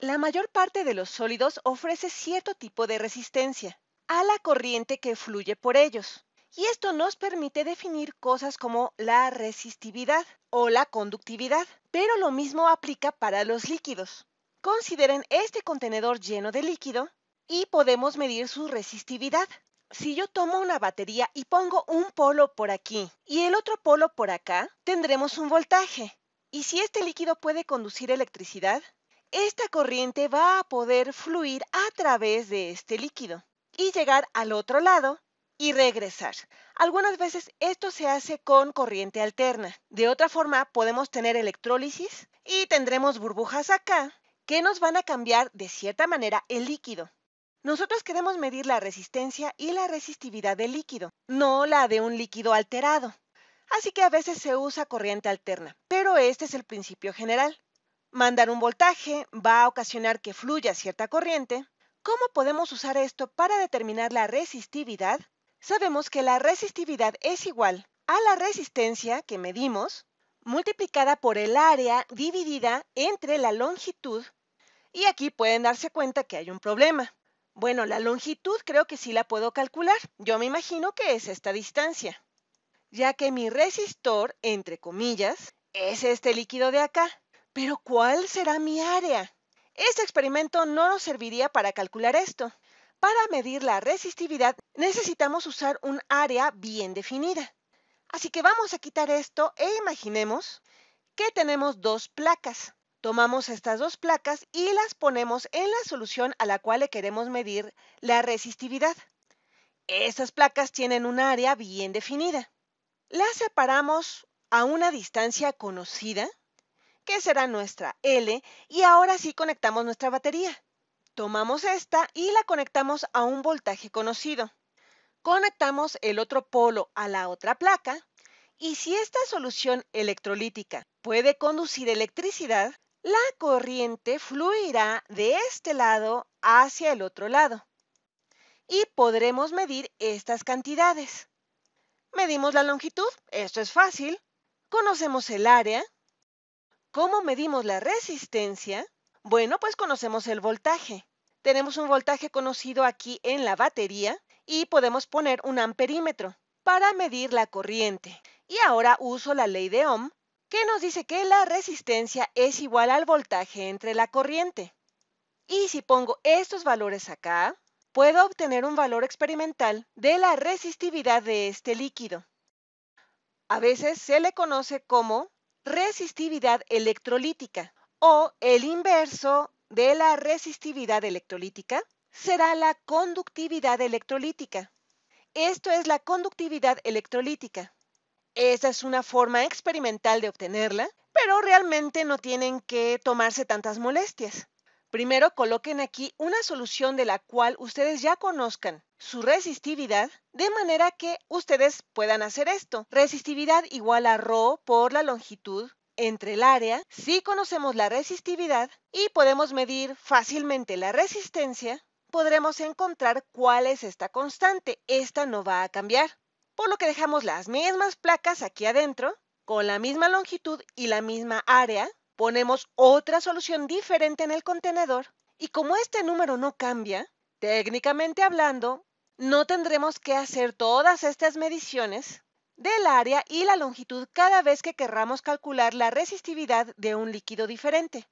La mayor parte de los sólidos ofrece cierto tipo de resistencia a la corriente que fluye por ellos. Y esto nos permite definir cosas como la resistividad o la conductividad, pero lo mismo aplica para los líquidos. Consideren este contenedor lleno de líquido y podemos medir su resistividad. Si yo tomo una batería y pongo un polo por aquí y el otro polo por acá, tendremos un voltaje. Y si este líquido puede conducir electricidad, esta corriente va a poder fluir a través de este líquido y llegar al otro lado y regresar. Algunas veces esto se hace con corriente alterna. De otra forma, podemos tener electrólisis y tendremos burbujas acá que nos van a cambiar de cierta manera el líquido. Nosotros queremos medir la resistencia y la resistividad del líquido, no la de un líquido alterado. Así que a veces se usa corriente alterna, pero este es el principio general. Mandar un voltaje va a ocasionar que fluya cierta corriente. ¿Cómo podemos usar esto para determinar la resistividad? Sabemos que la resistividad es igual a la resistencia que medimos multiplicada por el área dividida entre la longitud y aquí pueden darse cuenta que hay un problema. Bueno, la longitud creo que sí la puedo calcular. Yo me imagino que es esta distancia, ya que mi resistor, entre comillas, es este líquido de acá. Pero ¿cuál será mi área? Este experimento no nos serviría para calcular esto. Para medir la resistividad necesitamos usar un área bien definida. Así que vamos a quitar esto e imaginemos que tenemos dos placas. Tomamos estas dos placas y las ponemos en la solución a la cual le queremos medir la resistividad. Estas placas tienen un área bien definida. Las separamos a una distancia conocida que será nuestra L, y ahora sí conectamos nuestra batería. Tomamos esta y la conectamos a un voltaje conocido. Conectamos el otro polo a la otra placa y si esta solución electrolítica puede conducir electricidad, la corriente fluirá de este lado hacia el otro lado y podremos medir estas cantidades. Medimos la longitud, esto es fácil. Conocemos el área, ¿Cómo medimos la resistencia? Bueno, pues conocemos el voltaje. Tenemos un voltaje conocido aquí en la batería y podemos poner un amperímetro para medir la corriente. Y ahora uso la ley de Ohm que nos dice que la resistencia es igual al voltaje entre la corriente. Y si pongo estos valores acá, puedo obtener un valor experimental de la resistividad de este líquido. A veces se le conoce como resistividad electrolítica o el inverso de la resistividad electrolítica será la conductividad electrolítica. Esto es la conductividad electrolítica. Esa es una forma experimental de obtenerla, pero realmente no tienen que tomarse tantas molestias. Primero coloquen aquí una solución de la cual ustedes ya conozcan su resistividad, de manera que ustedes puedan hacer esto. Resistividad igual a ρ por la longitud entre el área, si conocemos la resistividad y podemos medir fácilmente la resistencia, podremos encontrar cuál es esta constante. Esta no va a cambiar. Por lo que dejamos las mismas placas aquí adentro, con la misma longitud y la misma área, ponemos otra solución diferente en el contenedor y como este número no cambia, técnicamente hablando, no tendremos que hacer todas estas mediciones del área y la longitud cada vez que querramos calcular la resistividad de un líquido diferente.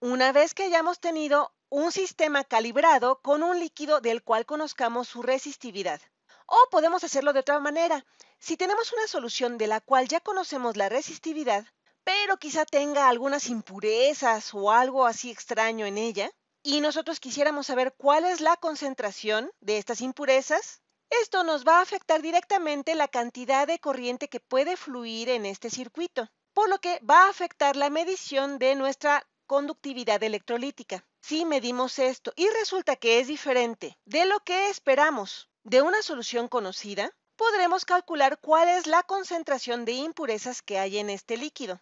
Una vez que hayamos tenido un sistema calibrado con un líquido del cual conozcamos su resistividad. O podemos hacerlo de otra manera. Si tenemos una solución de la cual ya conocemos la resistividad, pero quizá tenga algunas impurezas o algo así extraño en ella. Y nosotros quisiéramos saber cuál es la concentración de estas impurezas. Esto nos va a afectar directamente la cantidad de corriente que puede fluir en este circuito, por lo que va a afectar la medición de nuestra conductividad electrolítica. Si medimos esto y resulta que es diferente de lo que esperamos de una solución conocida, podremos calcular cuál es la concentración de impurezas que hay en este líquido.